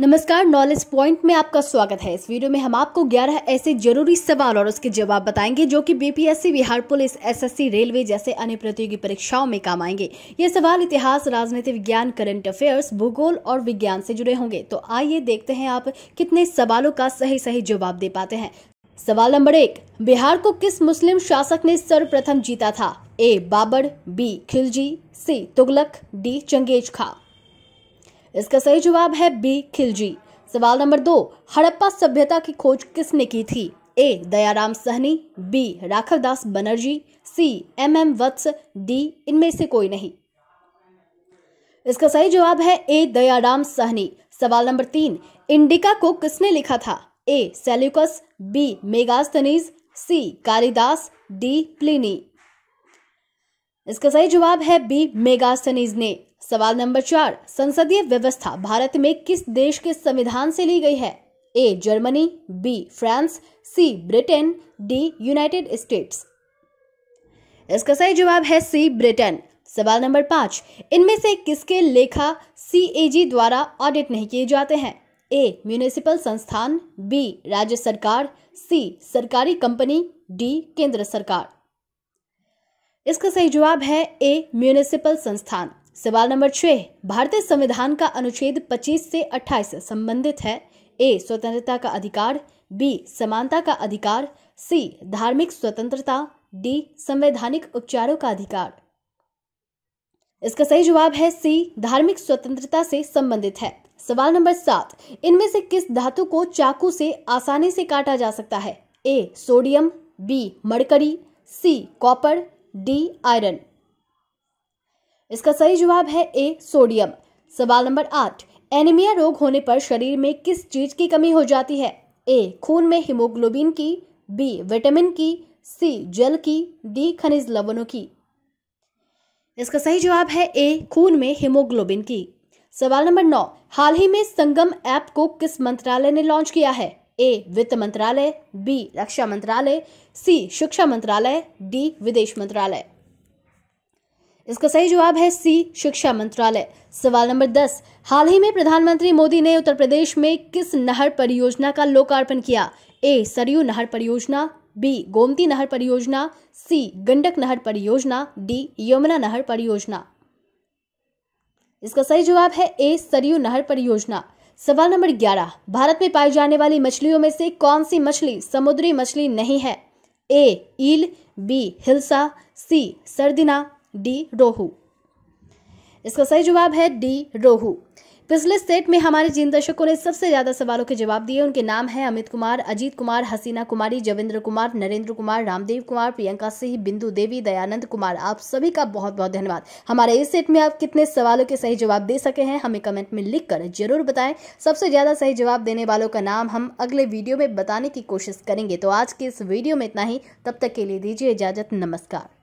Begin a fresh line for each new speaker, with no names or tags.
नमस्कार knowledge point में आपका स्वागत है इस वीडियो में हम आपको 11 ऐसे जरूरी सवाल और उसके जवाब बताएंगे जो कि BPSC Bihar police SSC railway जैसे अन्य प्रतियोगी परीक्षाओं में काम आएंगे ये सवाल इतिहास राजनीति विज्ञान करंट अफेयर्स भूगोल और विज्ञान से जुड़े होंगे तो आइए देखते हैं आप कितने सवालों का सही सही जवाब दे पाते हैं सवाल नंबर एक बिहार को किस मुस्लिम शासक ने सर्वप्रथम जीता था A Babur B Khilji C Tughlaq D Changez Khan इसका सही जवाब है बी खिलजी सवाल नंबर दो हड़प्पा सभ्यता की खोज किसने की थी A Dayaram Sahni B Raghavdas Banerjee C M M Vats D इनमें से कोई नहीं इसका सही जवाब है ए दयाराम सहनी सवाल नंबर तीन इंडिका को किसने लिखा था A Seleucus B Megasthenes C Kalidas D Pliny इसका सही जवाब है बी मेगास्तनीज ने सवाल नंबर चार संसदीय व्यवस्था भारत में किस देश के संविधान से ली गई है A Germany B France C Britain D United States इसका सही जवाब है सी ब्रिटेन सवाल नंबर पांच इनमें से किसके लेखा सी द्वारा ऑडिट नहीं किए जाते हैं ए म्यूनिसिपल संस्थान बी राज्य सरकार सी सरकारी कंपनी डी केंद्र सरकार इसका सही जवाब है ए म्यूनिसिपल संस्थान सवाल नंबर छः भारतीय संविधान का अनुच्छेद 25 से 28 संबंधित है ए स्वतंत्रता का अधिकार बी समानता का अधिकार सी धार्मिक स्वतंत्रता डी संवैधानिक उपचारों का अधिकार इसका सही जवाब है सी धार्मिक स्वतंत्रता से संबंधित है सवाल नंबर सात इनमें से किस धातु को चाकू से आसानी से काटा जा सकता है A sodium B mercury C copper D iron इसका सही जवाब है ए सोडियम सवाल नंबर आठ एनीमिया रोग होने पर शरीर में किस चीज की कमी हो जाती है ए खून में हीमोग्लोबिन की बी विटामिन की सी जल की डी खनिज लवणों की इसका सही जवाब है ए खून में हीमोग्लोबिन की सवाल नंबर नौ हाल ही में संगम ऐप को किस मंत्रालय ने लॉन्च किया है ए वित्त मंत्रालय बी रक्षा मंत्रालय सी शिक्षा मंत्रालय डी विदेश मंत्रालय इसका सही जवाब है सी शिक्षा मंत्रालय सवाल नंबर दस हाल ही में प्रधानमंत्री मोदी ने उत्तर प्रदेश में किस नहर परियोजना का लोकार्पण किया ए सरयू नहर परियोजना बी गोमती नहर परियोजना सी गंडक नहर परियोजना डी यमुना नहर परियोजना इसका सही जवाब है ए सरयू नहर परियोजना सवाल नंबर ग्यारह भारत में पाई जाने वाली मछलियों में से कौन सी मछली समुद्री मछली नहीं है A eel B hilsa C sardine D rohu इसका सही जवाब है डी रोहू पिछले सेट में हमारे जिन दर्शकों ने सबसे ज्यादा सवालों के जवाब दिए उनके नाम हैं अमित कुमार अजीत कुमार हसीना कुमारी जविंद्र कुमार नरेंद्र कुमार रामदेव कुमार प्रियंका सिंह बिंदु देवी दयानंद कुमार आप सभी का बहुत बहुत धन्यवाद हमारे इस सेट में आप कितने सवालों के सही जवाब दे सके हैं हमें कमेंट में लिखकर जरूर बताएं सबसे ज्यादा सही जवाब देने वालों का नाम हम अगले वीडियो में बताने की कोशिश करेंगे तो आज के इस वीडियो में इतना ही तब तक के लिए दीजिए इजाजत नमस्कार